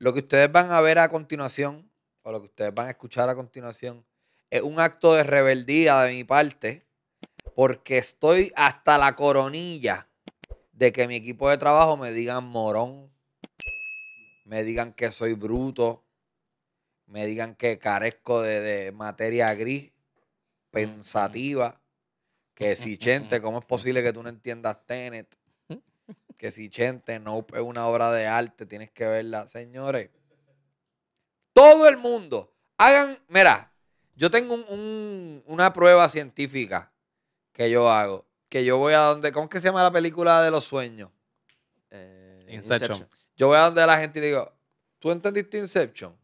Lo que ustedes van a ver a continuación, o lo que ustedes van a escuchar a continuación, es un acto de rebeldía de mi parte, porque estoy hasta la coronilla de que mi equipo de trabajo me digan morón, me digan que soy bruto, me digan que carezco de, materia gris, pensativa, que si, gente, ¿cómo es posible que tú no entiendas Tenet? que si Chente no es una obra de arte, tienes que verla. Señores, todo el mundo, hagan, mira, yo tengo un, una prueba científica que yo hago, que yo voy a donde, ¿cómo es que se llama la película de los sueños? Eh, Inception. Yo voy a donde la gente y digo, ¿tú entendiste Inception?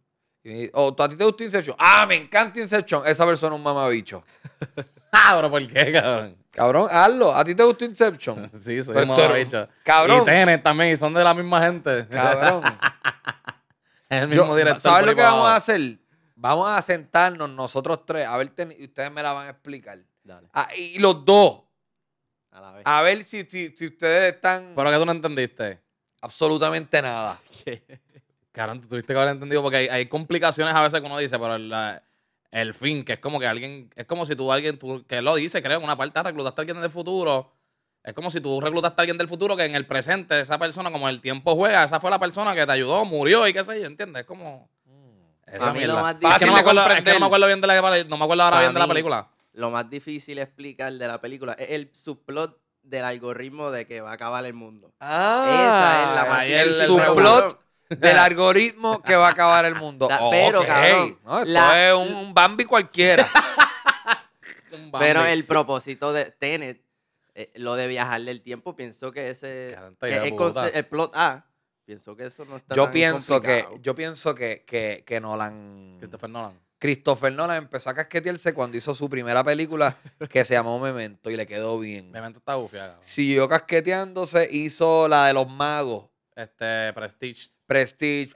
O oh, a ti te gusta Inception. Ah, me encanta Inception. Esa persona es un mamabicho. ah, pero ¿por qué, cabrón? Cabrón, hazlo. ¿A ti te gusta Inception? sí, soy un mamabicho. Cabrón. Y Tenet también, y son de la misma gente. Cabrón. es el mismo director. ¿Sabes lo que vamos a hacer? Vamos a sentarnos nosotros tres, a ver, ustedes me la van a explicar. Dale. Ah, y los dos. A, la vez. a ver si, ustedes están. Pero que tú no entendiste. Absolutamente nada. Claro, tú tuviste que haber entendido, porque hay, complicaciones a veces que uno dice, pero el, fin, que es como que alguien, es como si tú alguien, que lo dice, creo, en una parte, ah, reclutaste a alguien del futuro. Es como si tú reclutaste a alguien del futuro que en el presente, esa persona, como el tiempo juega, esa fue la persona que te ayudó, murió y qué sé yo, ¿entiendes? Es como. Mm. Esa ah, es que no me acuerdo, bien de la, no me acuerdo ahora bien de la película. Lo más difícil explicar de la película es el subplot del algoritmo de que va a acabar el mundo. Ah, esa es la el subplot del algoritmo que va a acabar el mundo. pero, es un, Bambi cualquiera. Pero el propósito de Tenet, eh, lo de viajar del tiempo, pienso que ese. el, plot A. pienso que eso no está yo pienso que Yo pienso que, que, Nolan. Christopher Nolan. Christopher Nolan empezó a casquetearse cuando hizo su primera película que se llamó Memento y le quedó bien. Memento está Si Siguió casqueteándose, hizo la de los magos este, Prestige. Prestige.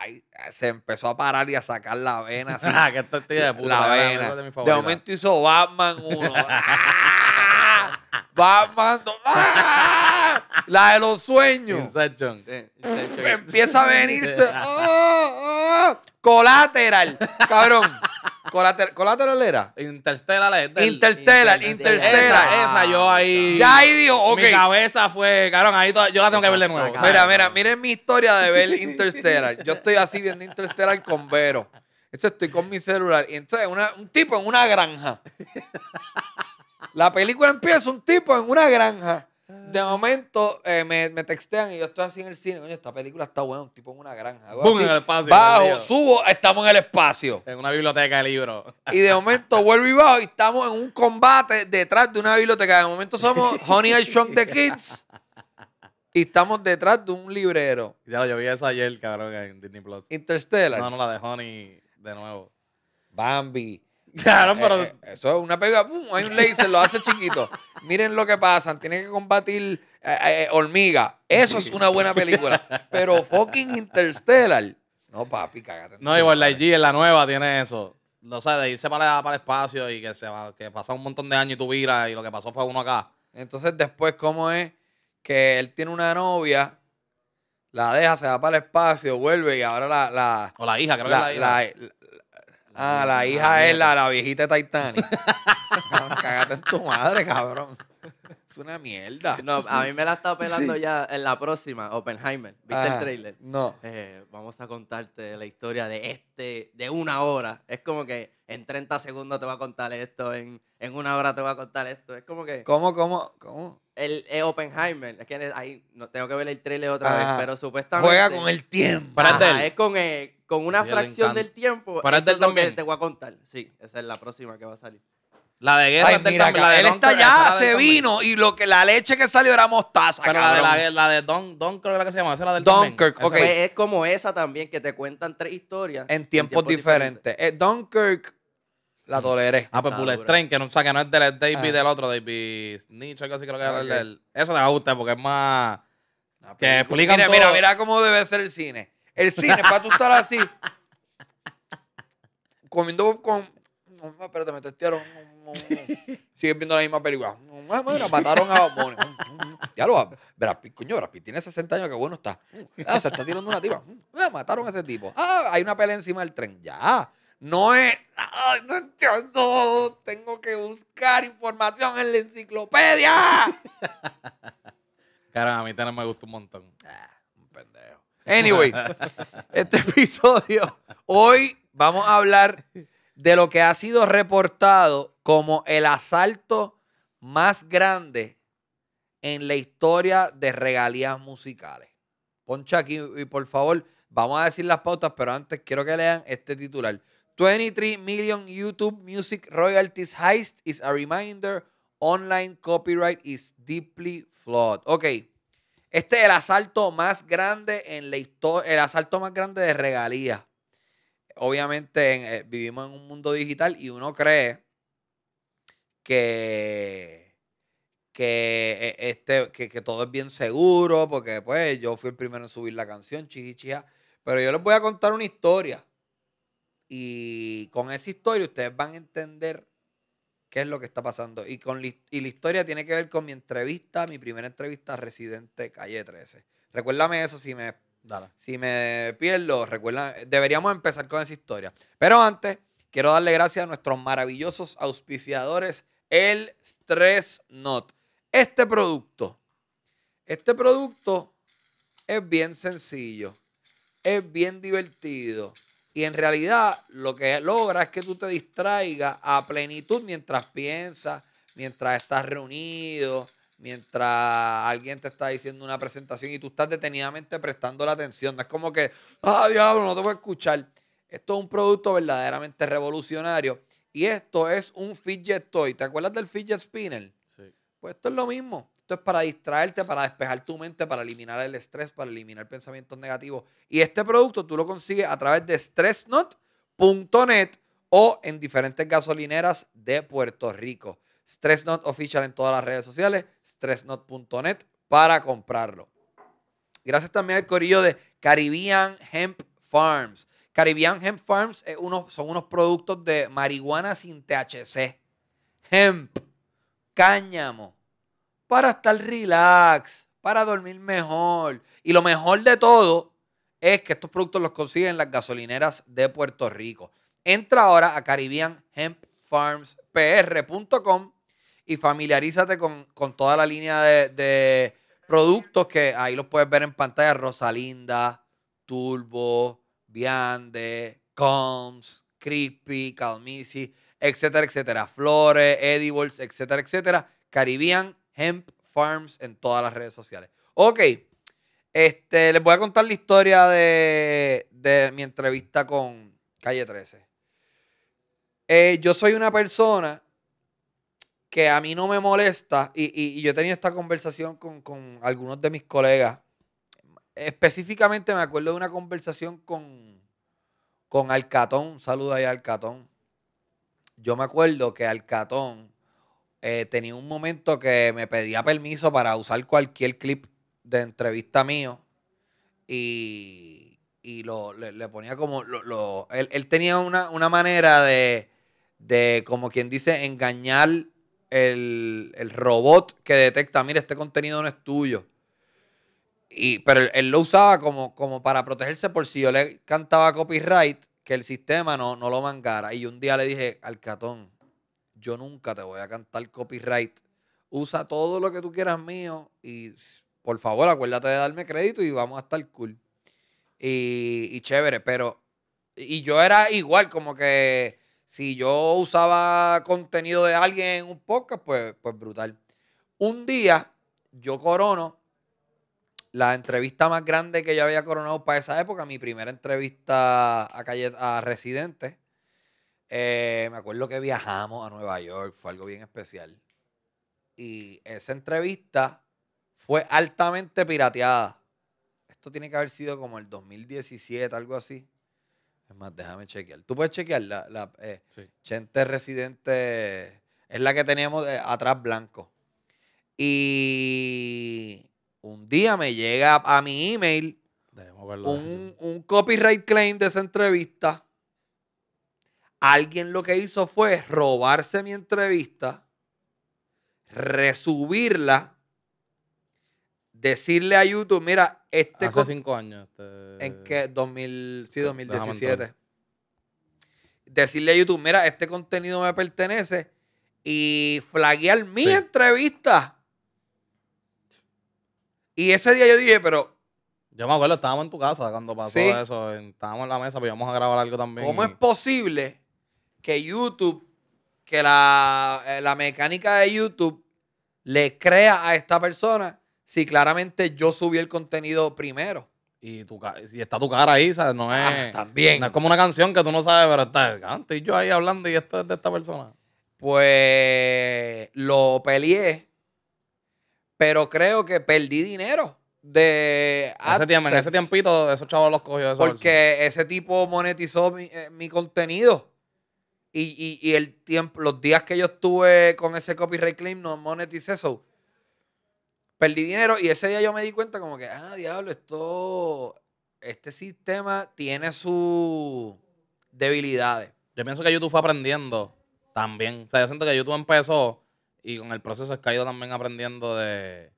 Ay, se empezó a parar y a sacar la vena. Así, ah, que esto de puta. La, vena. De, momento hizo Batman 1. ¡Ah! Batman ¡Ah! La de los sueños. Inception. Empieza a venirse. ¡Oh, oh! Colateral. Cabrón. Colater ¿Colateral era? Interstellar. Interstellar, Interstellar. Esa, yo ahí. Ya ahí dijo ok. Mi cabeza fue, cabrón, ahí yo la tengo que ver de nuevo. Mira, mira, miren mi historia de ver Interstellar. Yo estoy así viendo Interstellar con Vero. Entonces estoy con mi celular. Y entonces un tipo en una granja. La película empieza un tipo en una granja. De momento eh, me, textean y yo estoy así en el cine. Coño, esta película está buena, tipo en una granja. Bajo, subo, estamos en el espacio. En una biblioteca de libros. Y de momento vuelvo y bajo y estamos en un combate detrás de una biblioteca. De momento somos Honey I Shrunk the Kids y estamos detrás de un librero. Ya lo, yo vi eso ayer, cabrón, en Disney Plus. Interstellar. No, no, la de Honey de nuevo. Bambi. Claro, eh, pero. Eh, eso es una pega. ¡pum! Hay un laser, lo hace chiquito. Miren lo que pasa. tiene que combatir eh, hormiga. Eso es una buena película. Pero fucking Interstellar. No, papi, cagate No, igual la IG en la nueva tiene eso. No sé, de irse para, para el espacio y que, se, que pasa un montón de años y tú y lo que pasó fue uno acá. Entonces, después, ¿cómo es que él tiene una novia? La deja, se va para el espacio, vuelve y ahora la. o la hija, creo que la hija. La, Ah, la hija ah, es la, la viejita de Titanic. Cágate en tu madre, cabrón. Es una mierda. No, a mí me la está pelando ya en la próxima, Oppenheimer. ¿Viste el ah, trailer? No. Eh, vamos a contarte la historia de este, de una hora. Es como que en 30 segundos te va a contar esto, en, una hora te va a contar esto. Es como que. ¿Cómo, cómo, cómo? El, eh, Oppenheimer, es que ahí no tengo que ver el trailer otra vez, pero supuestamente. Juega con el tiempo. Ajá, es con, eh, con una fracción del tiempo. Para también. te voy a contar. Sí, esa es la próxima que va a salir. La de guerra él está allá, se vino y lo que la leche que salió era mostaza. Pero la de, la, la de Don, Don creo que es la que se llama, esa es la del Dunkirk, okay. Pues es, como esa también, que te cuentan tres historias. En tiempos, diferentes. Don Kirk, eh, Dunkirk la mm. toleré. Ah, pues Bullet Train, que no, o sea, que no es del David ah. del otro, David Nietzsche, algo así creo que era el Eso te va a gustar porque es más... Ah, que explica. mira, mira, mira cómo debe ser el cine. El cine, para tú estar así, comiendo con... No, espérate, me testearon sigue viendo la misma película. mataron a Ya lo va. coño, tiene 60 años, que bueno está. Ah, se está tirando una tipa. Ah, mataron a ese tipo. Ah, hay una pelea encima del tren. Ya. No es. no entiendo. Tengo que buscar información en la enciclopedia. Caramba, a mí también me gusta un montón. un pendejo. Anyway, este episodio, hoy vamos a hablar de lo que ha sido reportado como el asalto más grande en la historia de regalías musicales. Poncha aquí y por favor, vamos a decir las pautas, pero antes quiero que lean este titular. 23 million YouTube music royalties heist is a reminder online copyright is deeply flawed. Ok, este es el asalto más grande en la historia, el asalto más grande de regalías obviamente eh, vivimos en un mundo digital y uno cree eh, este, que, que, todo es bien seguro, porque pues yo fui el primero en subir la canción, chichichia. Pero yo les voy a contar una historia. Y con esa historia ustedes van a entender qué es lo que está pasando. Y, con y la historia tiene que ver con mi entrevista, mi primera entrevista a Residente Calle 13. Recuérdame eso si me si me pierdo, recuerda, deberíamos empezar con esa historia. Pero antes, quiero darle gracias a nuestros maravillosos auspiciadores, el Stress Not. Este producto, este producto es bien sencillo, es bien divertido. Y en realidad lo que logra es que tú te distraigas a plenitud mientras piensas, mientras estás reunido, mientras alguien te está diciendo una presentación y tú estás detenidamente prestando la atención. No es como que, ah, diablo, no te voy a escuchar. Esto es un producto verdaderamente revolucionario. Y esto es un fidget toy. ¿Te acuerdas del fidget spinner? Sí. Pues esto es lo mismo. Esto es para distraerte, para despejar tu mente, para eliminar el estrés, para eliminar pensamientos negativos. Y este producto tú lo consigues a través de stressnot.net o en diferentes gasolineras de Puerto Rico. Stressnot Official en todas las redes sociales. Tresnot.net para comprarlo. Gracias también al corillo de Caribbean Hemp Farms. Caribbean Hemp Farms son unos productos de marihuana sin THC. Hemp, cáñamo, para estar relax, para dormir mejor. Y lo mejor de todo es que estos productos los consiguen las gasolineras de Puerto Rico. Entra ahora a caribbeanhempfarmspr.com y familiarízate con, toda la línea de, productos que ahí los puedes ver en pantalla. Rosalinda, Turbo, Viande, Combs, Crispy, Calmisi, etcétera, etcétera. Flores, Edibles, etcétera, etcétera. Caribbean Hemp Farms en todas las redes sociales. Ok, este, les voy a contar la historia de, mi entrevista con Calle 13. Eh, yo soy una persona que a mí no me molesta, y, yo tenía esta conversación con, algunos de mis colegas. Específicamente me acuerdo de una conversación con, con Alcatón. Saluda ahí Alcatón. Yo me acuerdo que Alcatón eh, tenía un momento que me pedía permiso para usar cualquier clip de entrevista mío. Y, lo, le, ponía como. Lo, él, tenía una, manera de, de, como quien dice, engañar el, robot que detecta, mire, este contenido no es tuyo. Y, pero él, lo usaba como, como para protegerse por si yo le cantaba copyright, que el sistema no, no lo mangara. Y un día le dije, al catón, yo nunca te voy a cantar copyright. Usa todo lo que tú quieras mío y por favor acuérdate de darme crédito y vamos a estar cool. Y, y chévere, pero... Y yo era igual, como que si yo usaba contenido de alguien en un podcast, pues, pues brutal. Un día yo corono la entrevista más grande que yo había coronado para esa época, mi primera entrevista a, calle, a Residente. Eh, me acuerdo que viajamos a Nueva York, fue algo bien especial. Y esa entrevista fue altamente pirateada. Esto tiene que haber sido como el 2017, algo así. Es más, déjame chequear. Tú puedes chequear la, la eh, sí. Chente Residente. Es la que teníamos eh, atrás blanco. Y un día me llega a mi email un, un copyright claim de esa entrevista. Alguien lo que hizo fue robarse mi entrevista, resubirla, decirle a YouTube, mira, este Hace cinco años. Este, ¿En qué? sí, 2017. Pues, Decirle a YouTube, mira, este contenido me pertenece y flaguear mi entrevista. Y ese día yo dije, pero... Yo me acuerdo, estábamos en tu casa cuando pasó eso. Estábamos en la mesa, pero íbamos a grabar algo también. ¿Cómo es posible que YouTube, que la, eh, la mecánica de YouTube le crea a esta persona si claramente yo subí el contenido primero? Y, tu, está tu cara ahí, ¿sabes? No ah, es, también. es como una canción que tú no sabes, pero está, ah, y yo ahí hablando y esto es de esta persona. Pues lo peleé, pero creo que perdí dinero de ese en ese tiempito esos chavos los cogió porque ese tipo monetizó mi, eh, contenido y, el tiempo los días que yo estuve con ese copyright claim no monetizé eso Perdí dinero y ese día yo me di cuenta como que, ah, diablo, esto, este sistema tiene sus debilidades. Yo pienso que YouTube fue aprendiendo también. O sea, yo siento que YouTube empezó y con el proceso es caído también aprendiendo de,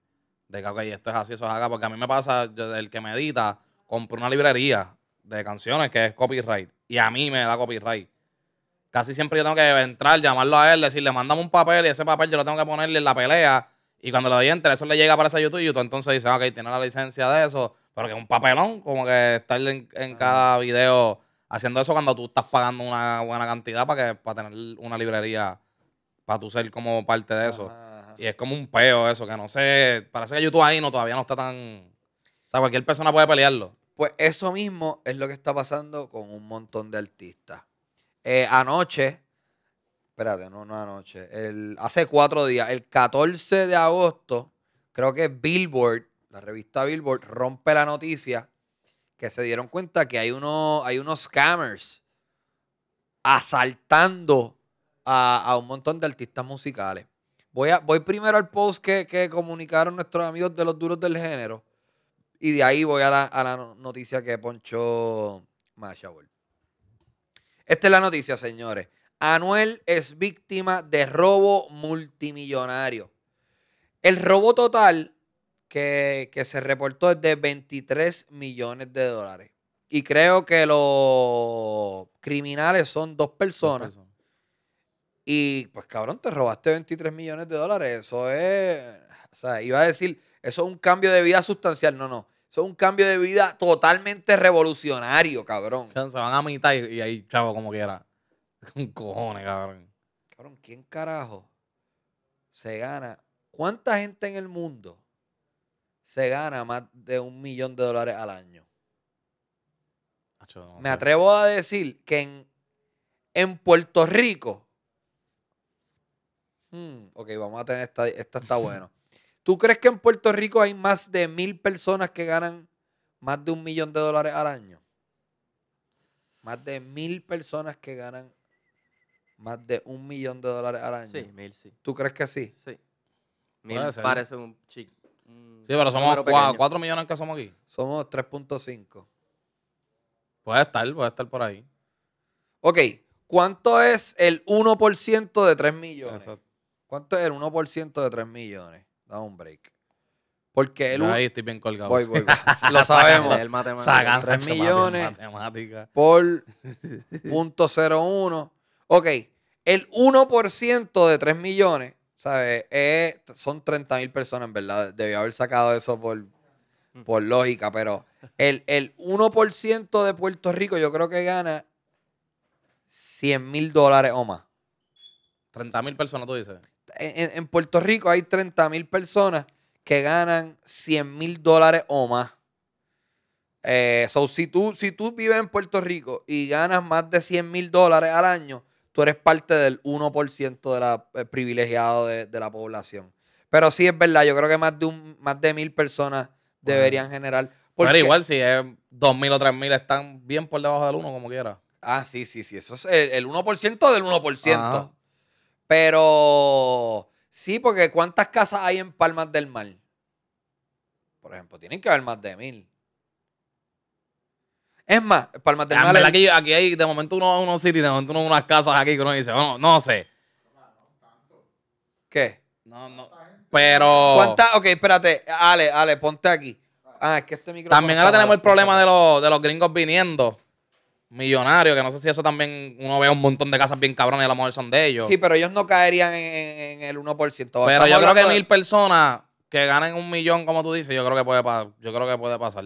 de que, ok, esto es así, eso es acá. Porque a mí me pasa, el que me edita, una librería de canciones que es copyright. Y a mí me da copyright. Casi siempre yo tengo que entrar, llamarlo a él, decirle, mándame un papel y ese papel yo lo tengo que ponerle en la pelea y cuando la doy eso le llega para esa YouTube y YouTube entonces dice, ah, ok, tiene la licencia de eso, pero que es un papelón, como que estar en, cada video haciendo eso cuando tú estás pagando una buena cantidad para que para tener una librería, para tú ser como parte de eso. Y es como un peo eso, que no sé, parece que YouTube ahí no todavía no está tan... O sea, cualquier persona puede pelearlo. Pues eso mismo es lo que está pasando con un montón de artistas. Eh, anoche espérate, no, no anoche. El, hace cuatro días, el 14 de agosto, creo que Billboard, la revista Billboard, rompe la noticia que se dieron cuenta que hay, uno, hay unos scammers asaltando a, un montón de artistas musicales. Voy, a, voy primero al post que, comunicaron nuestros amigos de los duros del género y de ahí voy a la, noticia que ponchó Mashabol. Esta es la noticia, señores. Anuel es víctima de robo multimillonario. El robo total que, se reportó es de 23 millones de dólares. Y creo que los criminales son dos personas. Y pues cabrón, te robaste 23 millones de dólares. Eso es, o sea, iba a decir, eso es un cambio de vida sustancial. No, no. Eso es un cambio de vida totalmente revolucionario, cabrón. Se van a mitad y ahí, chavo, como quiera. cabrón. ¿quién carajo se gana? ¿Cuánta gente en el mundo se gana más de un millón de dólares al año? Me atrevo a decir que en, en Puerto Rico. Hmm, ok, vamos a tener esta. Esta está buena. ¿Tú crees que en Puerto Rico hay más de mil personas que ganan más de un millón de dólares al año? Más de mil personas que ganan más de un millón de dólares al año. Sí, mil, sí. ¿Tú crees que sí? Sí. Mil parece un chico. Sí, pero somos 4 millones que somos aquí. Somos 3.5. Puede estar, puede estar por ahí. Ok, ¿cuánto es el 1% de 3 millones? Exacto. ¿Cuánto es el 1% de 3 millones? Dame un break. Porque el... 1... Ahí estoy bien colgado. Voy, voy, voy. Lo sabemos. El millones. por 01. Ok, el 1% de 3 millones, ¿sabes? son 30 mil personas, en verdad. Debió haber sacado eso por, mm. por lógica, pero el, 1% de Puerto Rico yo creo que gana 100 mil dólares o más. 30 mil personas, tú dices. En, Puerto Rico hay 30 mil personas que ganan 100 mil dólares o más. Eh, si, tú, si tú vives en Puerto Rico y ganas más de 100 mil dólares al año, tú eres parte del 1% de la eh, privilegiado de, la población. Pero sí es verdad, yo creo que más de un, más de mil personas deberían generar. Pero igual si es 2.000 o 3.000 están bien por debajo del 1 como quiera. Ah, sí, sí, sí. Eso es el, 1% del 1%. Pero sí, porque ¿cuántas casas hay en Palmas del Mar? Por ejemplo, tienen que haber más de mil. Es más, Palmas del Mar. Aquí, aquí hay, de momento uno unos sitios, de momento uno unas casas aquí que uno dice, oh, no, sé. ¿Qué? No, no. Pero. ¿Cuánta? Ok, espérate. Ale, Ale, ponte aquí. Ah, es que este micrófono. También ahora tenemos el problema de los, gringos viniendo. Millonarios, que no sé si eso también uno ve un montón de casas bien cabrones y a lo mejor son de ellos. Sí, pero ellos no caerían en, en, el 1%. Pero yo creo que mil personas que ganen un millón, como tú dices, yo creo que puede, yo creo que puede pasar.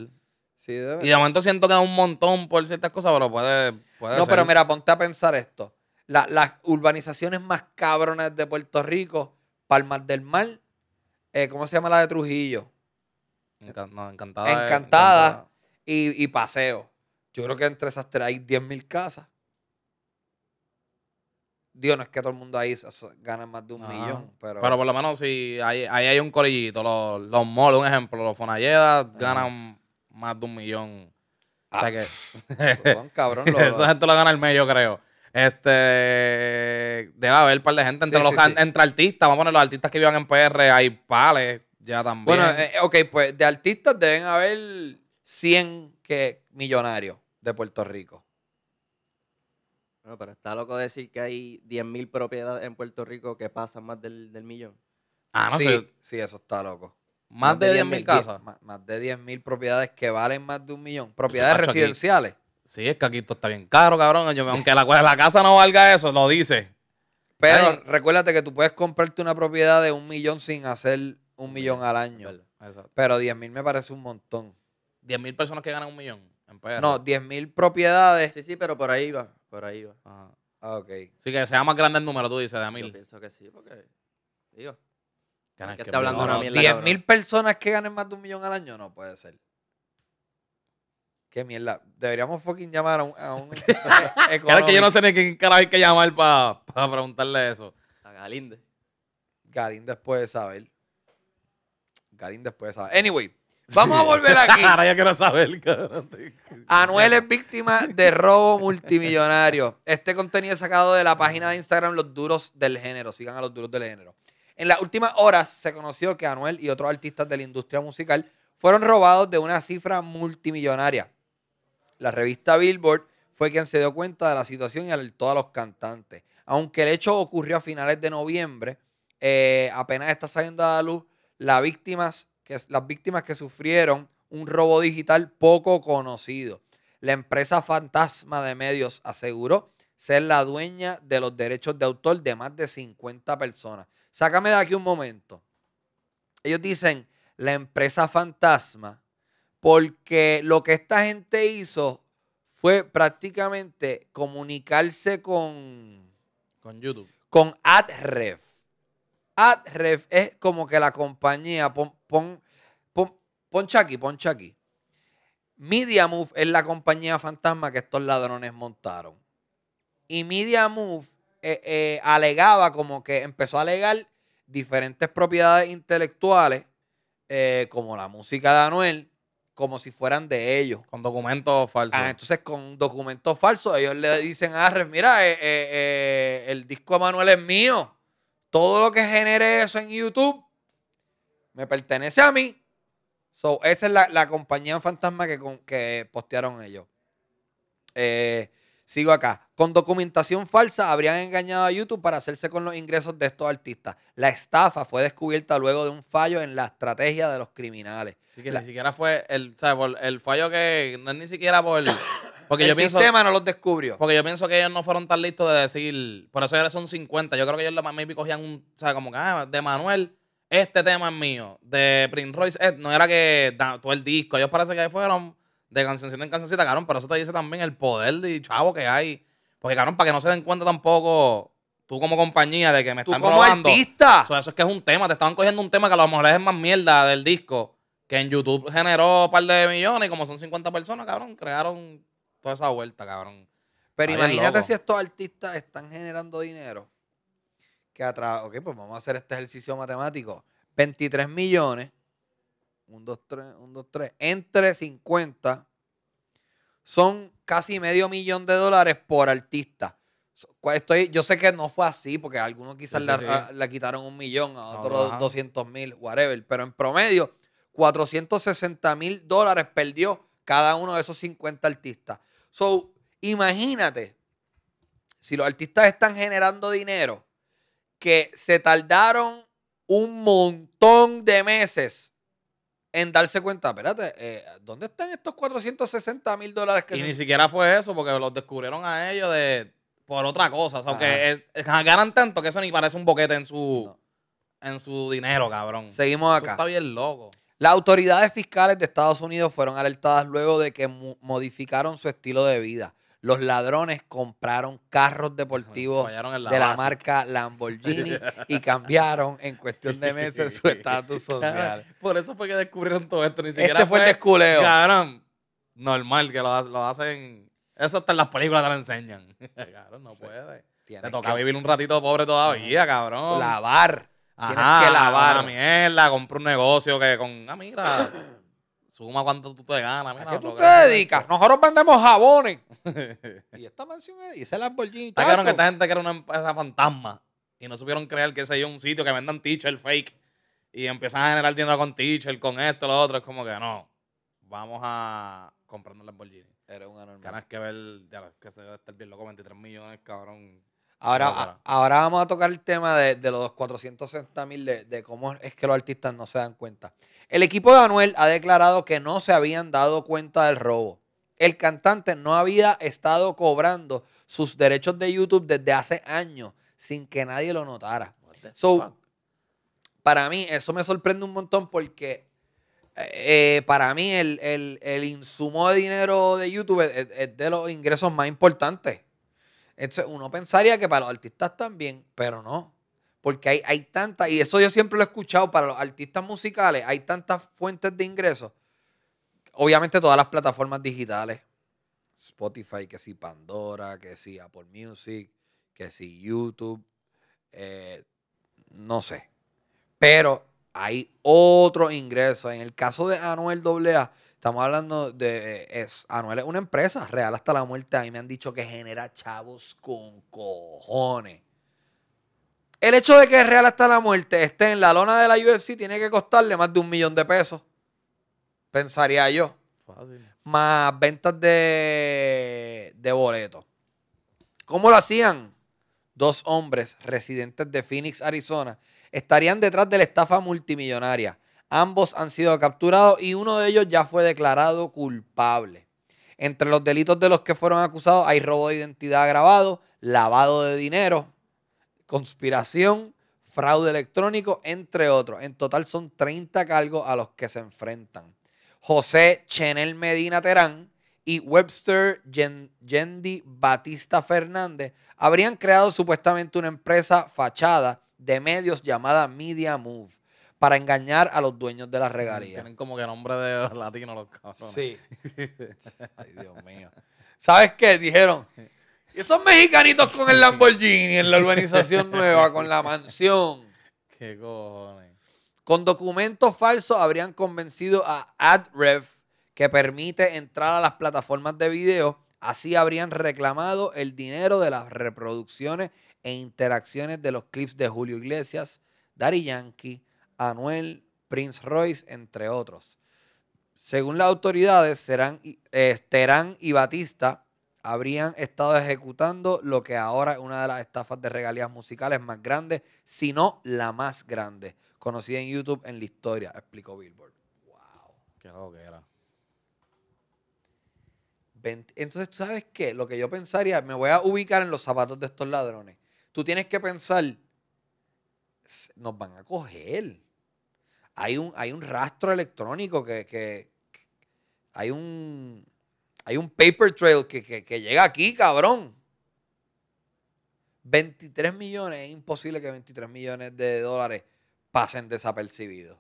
Y de momento siento que es un montón por ciertas cosas, pero puede, puede No, pero mira, ponte a pensar esto. las urbanizaciones más cabrones de Puerto Rico, Palmas del Mar, eh, ¿cómo se llama la de Trujillo? encantada. Encantada, Y, Paseo. Yo creo que entre esas tres hay 10.000 casas. Dios, no es que todo el mundo ahí gana más de un millón. Pero... pero por lo menos si ahí hay, un corillito. Los, los un ejemplo. Los Fonalledas ganan más de un millón. o sea ah. que. son cabrones Esa gente lo gana el mes, yo creo. Este. Debe haber un par de gente entre, artistas. Vamos a poner los artistas que vivan en PR. Hay pales ya también. Bueno, eh, eh, ok, pues de artistas deben haber 100 que, millonarios de Puerto Rico. Bueno, pero está loco decir que hay 10.000 propiedades en Puerto Rico que pasan más del, millón. Ah, no sé. Sí, eso está loco. Más, de 10.000 mil casas. Más, de de mil propiedades que valen más de un millón. Propiedades residenciales. Sí, es que aquí esto está bien caro, cabrón. aunque la, casa no valga eso, lo dice. Pero recuérdate que tú puedes comprarte una propiedad de un millón sin hacer un millón al año. Pero 10 mil me parece un montón. 10 mil personas que ganan un millón No, 10 mil propiedades. Sí, sí, pero por ahí va, por ahí va. Ah, ok. Sí, que sea más grande el número, tú dices, de Yo mil. pienso que sí, porque digo, está hablando 10 mil personas que ganen más de un millón al año, no puede ser. Qué mierda. Deberíamos fucking llamar a un. A que yo no sé ni quién cara hay que llamar para preguntarle eso. A Galindo después de saber. después de saber. Anyway. Vamos a volver aquí. quiero saber. Anuel es víctima de robo multimillonario. Este contenido es sacado de la página de Instagram Los Duros del Género. Sigan a Los Duros del Género. En las últimas horas se conoció que Anuel y otros artistas de la industria musical fueron robados de una cifra multimillonaria. La revista Billboard fue quien se dio cuenta de la situación y alertó a los cantantes. Aunque el hecho ocurrió a finales de noviembre, eh, apenas está saliendo a la luz las víctimas, que, las víctimas que sufrieron un robo digital poco conocido. La empresa fantasma de medios aseguró ser la dueña de los derechos de autor de más de 50 personas. Sácame de aquí un momento. Ellos dicen la empresa fantasma porque lo que esta gente hizo fue prácticamente comunicarse con... Con YouTube. Con AdRef. AdRef es como que la compañía, pon, pon, pon, poncha aquí, poncha aquí. MediaMove es la compañía fantasma que estos ladrones montaron. Y MediaMove eh, eh, alegaba como que empezó a alegar diferentes propiedades intelectuales, eh, como la música de Anuel, como si fueran de ellos. Con documentos falsos. Ah, entonces con documentos falsos ellos le dicen a Arres, mira, el disco de Manuel es mío. Todo lo que genere eso en YouTube me pertenece a mí. So, esa es la, compañía fantasma que, que postearon ellos. Eh, Sigo acá. Con documentación falsa habrían engañado a YouTube para hacerse con los ingresos de estos artistas. La estafa fue descubierta luego de un fallo en la estrategia de los criminales. Así que ni siquiera fue el, el fallo que ni siquiera por porque el yo sistema no los descubrió. Porque yo pienso que ellos no fueron tan listos de decir, por eso son 50. Yo creo que ellos maybe cogían un, o como que ah, de Manuel este tema es mío, de Prince Royce, eh, no era que todo el disco, ellos parece que fueron de cancioncita en cancioncita, cabrón, pero eso te dice también el poder de chavo que hay. Porque, cabrón, para que no se den cuenta tampoco tú como compañía de que me están ¿Tú como artista. Eso, es que es un tema, te estaban cogiendo un tema que a lo mejor es más mierda del disco, que en YouTube generó un par de millones y como son 50 personas, cabrón, crearon toda esa vuelta, cabrón. Pero imagínate si estos artistas están generando dinero. Que atrás ok, pues vamos a hacer este ejercicio matemático. 23 millones 1, 2, 3, 1, 2, 3, entre 50 son casi medio millón de dólares por artista. yo sé que no fue así, porque a algunos quizás le La, quitaron un millón, a ah, otros 200 mil, whatever. Pero en promedio, 460 mil dólares perdió cada uno de esos 50 artistas. So, imagínate, si los artistas están generando dinero, que se tardaron un montón de meses en darse cuenta, espérate, eh, ¿dónde están estos 460 mil dólares que Y ni siquiera fue eso, porque los descubrieron a ellos de por otra cosa. O sea, que ganan tanto que eso ni parece un boquete en su, en su dinero, cabrón. Seguimos acá. está bien loco. Las autoridades fiscales de Estados Unidos fueron alertadas luego de que modificaron su estilo de vida. Los ladrones compraron carros deportivos de la marca Lamborghini y cambiaron en cuestión de meses su estatus social. Por eso fue que descubrieron todo esto. Ni este siquiera este fue, el desculeo. Cabrón, normal que lo, hacen. Eso hasta en las películas te lo enseñan. cabrón, no puede. te toca vivir un ratito pobre todavía, cabrón. Lavar. Tienes que lavar. Una mierda, compró un negocio que con. Ah, mira. Suma cuánto tú te ganas. Mira, ¿A qué tú te dedicas? Nosotros vendemos jabones. y esta mansión es, y ese Lamborghini. Está que esta gente que era una empresa fantasma y no supieron creer que ese era un sitio que vendan teacher fake y empiezan a generar dinero con teacher, con esto, lo otro. Es como que no, vamos a comprar un Lamborghini. era un anormal. Ganas que ver, que se debe estar bien loco, 23 millones, cabrón. Ahora, ahora vamos a tocar el tema de, los 460 mil, de, cómo es que los artistas no se dan cuenta. El equipo de Anuel ha declarado que no se habían dado cuenta del robo. El cantante no había estado cobrando sus derechos de YouTube desde hace años sin que nadie lo notara. para mí, eso me sorprende un montón porque eh, para mí el, insumo de dinero de YouTube es de los ingresos más importantes. Entonces uno pensaría que para los artistas también, pero no. Porque hay, hay tantas, y eso yo siempre lo he escuchado, para los artistas musicales hay tantas fuentes de ingresos. Obviamente todas las plataformas digitales. Spotify, que si Pandora, que si sí, Apple Music, que si YouTube, eh, no sé. Pero hay otros ingreso. En el caso de Anuel AA, Estamos hablando de. Eh, es, Anuel es una empresa real hasta la muerte. A mí me han dicho que genera chavos con cojones. El hecho de que Real hasta la muerte esté en la lona de la UFC tiene que costarle más de un millón de pesos. Pensaría yo. Más ventas de, de boletos. ¿Cómo lo hacían? Dos hombres residentes de Phoenix, Arizona, estarían detrás de la estafa multimillonaria Ambos han sido capturados y uno de ellos ya fue declarado culpable. Entre los delitos de los que fueron acusados hay robo de identidad agravado, lavado de dinero, conspiración, fraude electrónico, entre otros. En total son 30 cargos a los que se enfrentan. José Chenel Medina Terán y Webster Yendi Batista Fernández habrían creado supuestamente una empresa fachada de medios llamada Media Move para engañar a los dueños de la regalía. Tienen como que el nombre de latino los cabrones. Sí. Ay, Dios mío. ¿Sabes qué? Dijeron, esos mexicanitos con el Lamborghini en la urbanización nueva, con la mansión. Qué cojones. Con documentos falsos habrían convencido a AdRef que permite entrar a las plataformas de video. Así habrían reclamado el dinero de las reproducciones e interacciones de los clips de Julio Iglesias, Daddy Yankee, Anuel, Prince Royce, entre otros. Según las autoridades, Serán, eh, Terán y Batista habrían estado ejecutando lo que ahora es una de las estafas de regalías musicales más grandes, si no la más grande, conocida en YouTube en la historia, explicó Billboard. ¡Wow! Qué loco que era. Entonces, ¿tú sabes qué? Lo que yo pensaría, me voy a ubicar en los zapatos de estos ladrones. Tú tienes que pensar, nos van a coger hay un, rastro electrónico que, hay un hay un paper trail que, que, llega aquí, cabrón. 23 millones, es imposible que 23 millones de dólares pasen desapercibidos.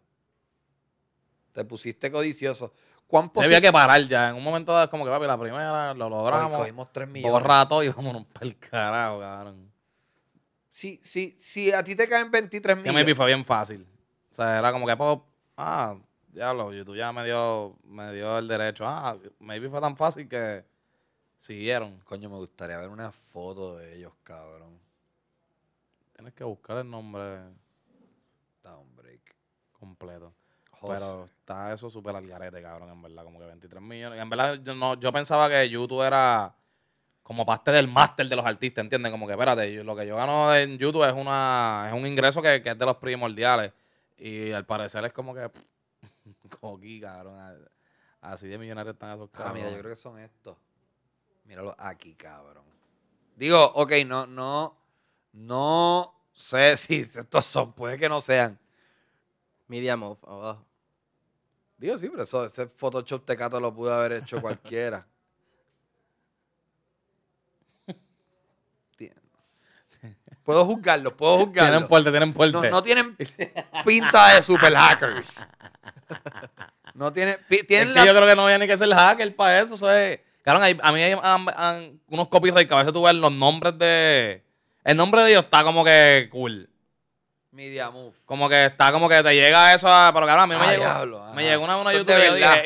Te pusiste codicioso. ¿Cuán Se había que parar ya. En un momento es como que, papi, la primera lo logramos. Cogimos 3 millones. Dos rato y vámonos para el carajo, cabrón. Si, si, si a ti te caen 23 millones. Que me bien fácil. O sea, era como que, pop, ah, diablo, YouTube ya me dio, me dio el derecho. Ah, maybe fue tan fácil que siguieron. Coño, me gustaría ver una foto de ellos, cabrón. Tienes que buscar el nombre. Downbreak. Completo. Pero está eso súper al garete, cabrón, en verdad. Como que 23 millones. En verdad, yo, no, yo pensaba que YouTube era como parte del máster de los artistas, ¿entiendes? Como que, espérate, lo que yo gano en YouTube es, una, es un ingreso que, que es de los primordiales. Y al parecer es como que. como aquí, cabrón. Así de millonarios están esos cabros. Ah, mira, yo creo que son estos. Míralo aquí, cabrón. Digo, ok, no, no. No sé si estos son, puede que no sean. Media abajo. Digo, sí, pero eso, ese Photoshop Tecato lo pudo haber hecho cualquiera. Puedo juzgarlos, puedo juzgarlos. Tienen puerte, tienen puerte. No, no tienen pinta de super hackers. No tiene, tienen. que Yo creo que no había ni que ser hacker para eso. Claro, a mí hay unos copyrights que a veces tú ves los nombres de. El nombre de ellos está como que cool. Media Como que está como que te llega eso a. Pero claro, a mí me, ah, llegó, me llegó una, una YouTube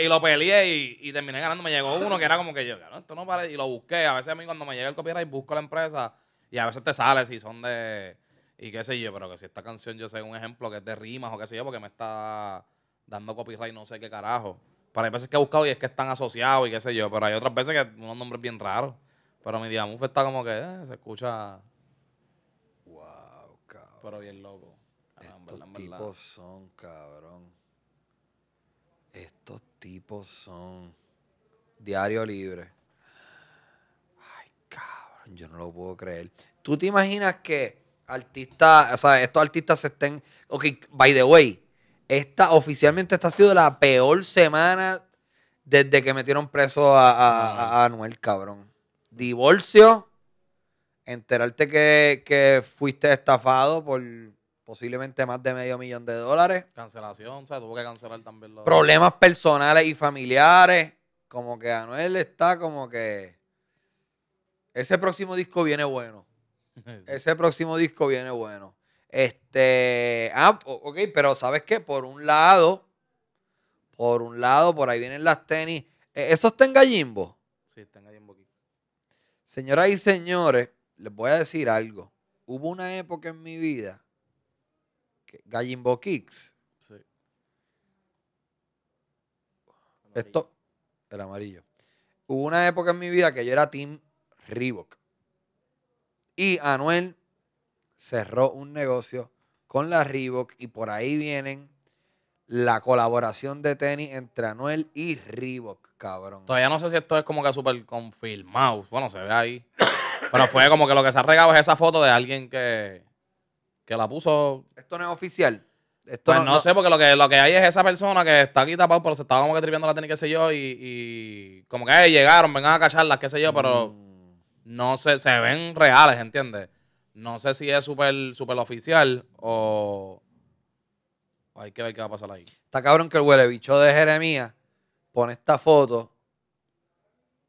y, lo peleé y, terminé ganando. Me llegó uno que era como que yo, no, esto no parece. Y lo busqué. A veces a mí cuando me llega el copyright busco la empresa y a veces te sale si son de. Y qué sé yo, pero que si esta canción, yo sé un ejemplo que es de rimas o qué sé yo, porque me está dando copyright no sé qué carajo. Pero hay veces que he buscado y es que están asociados y qué sé yo, pero hay otras veces que unos nombres bien raros. Pero mi Diamuf está como que eh, se escucha. Wow, cabrón. Pero bien loco. Ah, Estos tipos son, cabrón. Estos tipos son. Diario libre yo no lo puedo creer. ¿Tú te imaginas que artistas, o sea, estos artistas se estén, ok, by the way, esta oficialmente esta ha sido la peor semana desde que metieron preso a, Anuel, cabrón. Divorcio, enterarte que, que, fuiste estafado por posiblemente más de medio millón de dólares. Cancelación, o sea, tuvo que cancelar también los... Problemas personales y familiares, como que Anuel está como que... Ese próximo disco viene bueno. Ese próximo disco viene bueno. Este. Ah, ok, pero ¿sabes qué? Por un lado, por un lado, por ahí vienen las tenis. Eh, está en Gallimbo? Sí, tenga gallimbo. kicks. Señoras y señores, les voy a decir algo. Hubo una época en mi vida Gallimbo Kicks. Sí. Esto, el amarillo. Hubo una época en mi vida que yo era team Reebok. Y Anuel cerró un negocio con la Reebok y por ahí vienen la colaboración de tenis entre Anuel y Reebok, cabrón. Todavía no sé si esto es como que súper confirmado. Bueno, se ve ahí. Pero fue como que lo que se ha regado es esa foto de alguien que, que la puso. Esto no es oficial. Esto pues no, sé, porque lo que, lo que hay es esa persona que está aquí tapado, pero se estaba como que tripeando la tenis, qué sé yo, y, como que llegaron, vengan a cacharlas, qué sé yo, pero. Mm no sé, se ven reales, ¿entiendes? No sé si es súper super oficial o... Hay que ver qué va a pasar ahí. Está cabrón que el huele bicho de Jeremías pone esta foto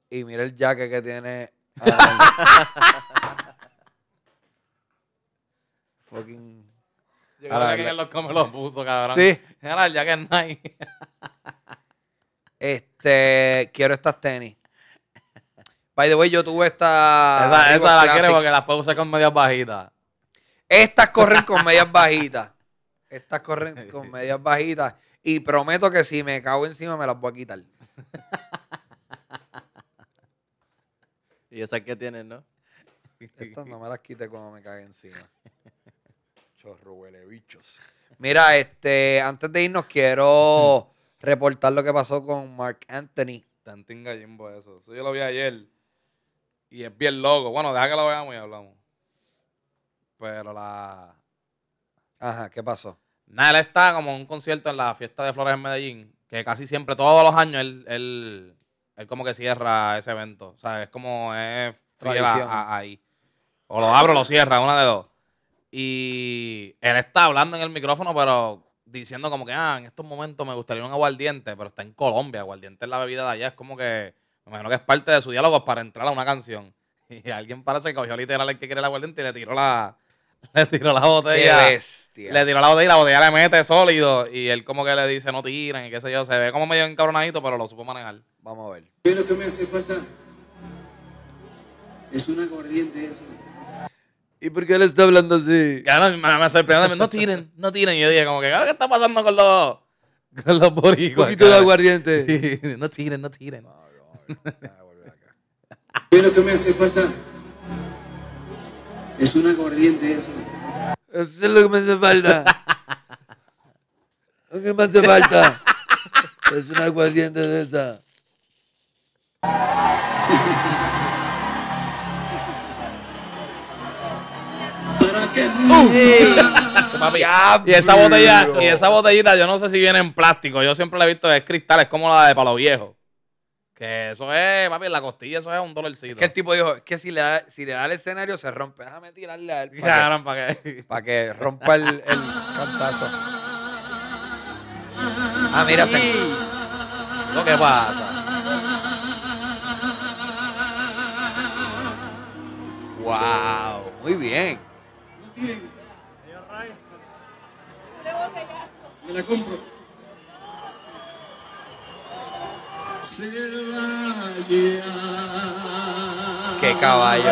y mira el jaque que tiene. Fucking. Yo creo que como los lo puso, cabrón. Sí. Era el jaque Nike. este, quiero estas tenis. By the way, yo tuve esta. Esa, la quiero porque las puedo usar con medias bajitas. Estas corren con medias bajitas. Estas corren con medias bajitas. Y prometo que si me cago encima me las voy a quitar. y esas que tienes, ¿no? Estas no me las quite cuando me cague encima. Chorro huele bichos. Mira, este, antes de irnos quiero reportar lo que pasó con Mark Anthony. Tanto gallimbo eso. Eso yo lo vi ayer. Y es bien loco. Bueno, deja que lo veamos y hablamos. Pero la. Ajá, ¿qué pasó? Nada, él está como en un concierto en la fiesta de Flores en Medellín, que casi siempre, todos los años, él, como que cierra ese evento. O sea, es como es ahí. O lo abro o lo cierra, una de dos. Y él está hablando en el micrófono, pero diciendo como que, ah, en estos momentos me gustaría un aguardiente, pero está en Colombia, aguardiente es la bebida de allá, es como que me imagino que es parte de su diálogo para entrar a una canción. Y alguien parece que cogió literal el que quiere la aguardiente y le tiró la, le tiró la botella. Le tiró la botella y la botella le mete sólido. Y él como que le dice no tiren y qué sé yo. Se ve como medio encabronadito, pero lo supo manejar. Vamos a ver. Y lo que me hace falta es una aguardiente eso. ¿Y por qué él está hablando así? Claro, me, sorprendió. No tiren, no tiren. yo dije como que, ¿qué está pasando con los, con los boricuas? Un poquito de aguardiente. Sí, no tiren, no tiren. Ah, Ah, lo que me hace falta es una aguardiente esa Eso es lo que me hace falta. Lo que me hace falta es una aguardiente de esa. Para uh. y esa botella, y esa botellita, yo no sé si viene en plástico, yo siempre la he visto es cristal, es como la de Palo Viejo. Que eso es, papi, la costilla eso es un dolorcito. Es que el tipo dijo, es que si le da, si le da el escenario se rompe. Déjame tirarle a él. Para, para que, que, rompa el, el cantazo. Ah, mira, Lo que pasa. Wow, muy bien. Me la compro. Qué caballo.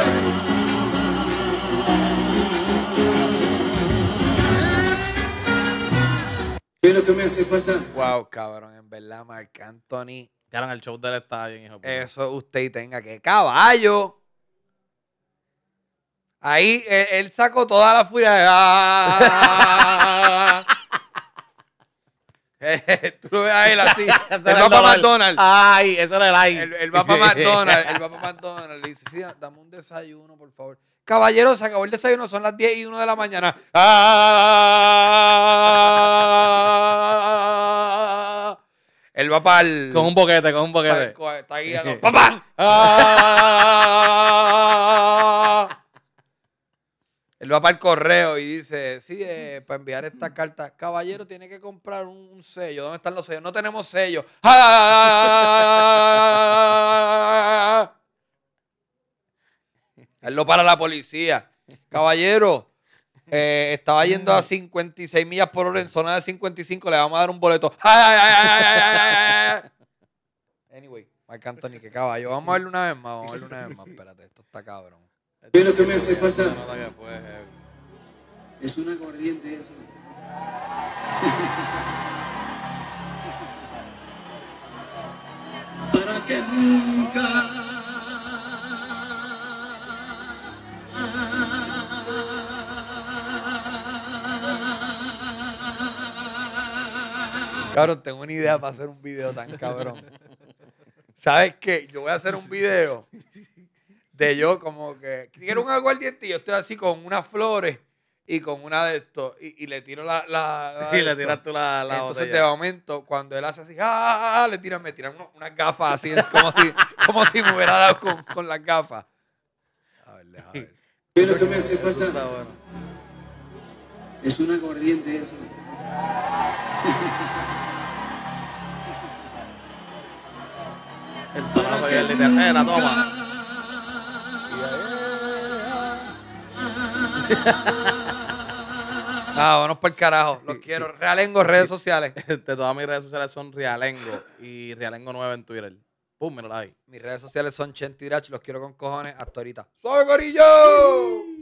¿Qué es lo Wow, cabrón, en verdad, Marc Anthony. Claro, el show del estadio, hijo. Eso usted y tenga que caballo. Ahí él, sacó toda la furia de. ¡ah! Eh, tú lo ves a él así. el va para McDonald's. Ay, eso era el ay. el va para McDonald's. El va para McDonald's. Le dice, sí, dame un desayuno, por favor. Caballero, se acabó el desayuno, son las 10 y 1 de la mañana. Ah, él va para el. Con un boquete, con un boquete. Está guía, ¡Papá! va para el correo y dice, sí, para enviar esta carta, caballero tiene que comprar un, sello. ¿Dónde están los sellos? No tenemos sellos. lo para la policía. Caballero, estaba yendo a 56 millas por hora en zona de 55, le vamos a dar un boleto. anyway, Marc Anthony, qué caballo. Vamos a verlo una vez más, vamos a verlo una vez más. Espérate, esto está cabrón lo que me hace falta pues, eh. es una corriente eso. Para que nunca Cabrón, tengo una idea para hacer un video tan cabrón. ¿Sabes qué? Yo voy a hacer un video de yo como que quiero un aguardiente y yo estoy así con unas flores y con una de estos y, le tiro la, y le tiras tú la, la entonces de momento cuando él hace así ah, ah, ah le tiran me tiran unas gafas así es como si como si me hubiera dado con, con las gafas a ver, a ver. Yo lo que me hace falta es un aguardiente eso el palabra que le toma nada ah, vamos por el carajo. Los quiero. Realengo, redes sociales. De este, todas mis redes sociales son Realengo y Realengo 9 en Twitter. Pum, me lo la Mis redes sociales son Chentirach. Los quiero con cojones hasta ahorita. ¡Soy gorillo!